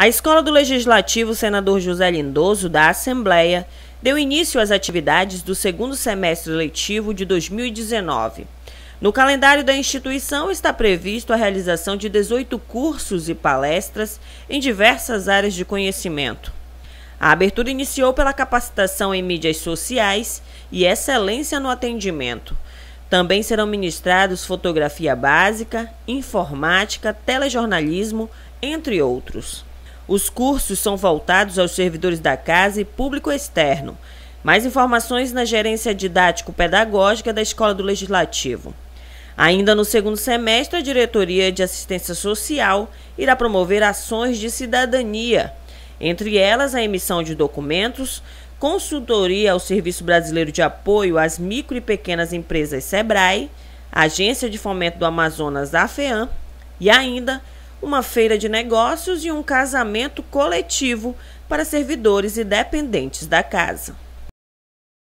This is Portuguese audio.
A Escola do Legislativo Senador José Lindoso, da Assembleia, deu início às atividades do segundo semestre letivo de 2019. No calendário da instituição está previsto a realização de 18 cursos e palestras em diversas áreas de conhecimento. A abertura iniciou pela capacitação em mídias sociais e excelência no atendimento. Também serão ministrados fotografia básica, informática, telejornalismo, entre outros. Os cursos são voltados aos servidores da casa e público externo. Mais informações na gerência didático-pedagógica da Escola do Legislativo. Ainda no segundo semestre, a Diretoria de Assistência Social irá promover ações de cidadania, entre elas a emissão de documentos, consultoria ao Serviço Brasileiro de Apoio às Micro e Pequenas Empresas SEBRAE, Agência de Fomento do Amazonas AFEAM e ainda uma feira de negócios e um casamento coletivo para servidores e dependentes da casa.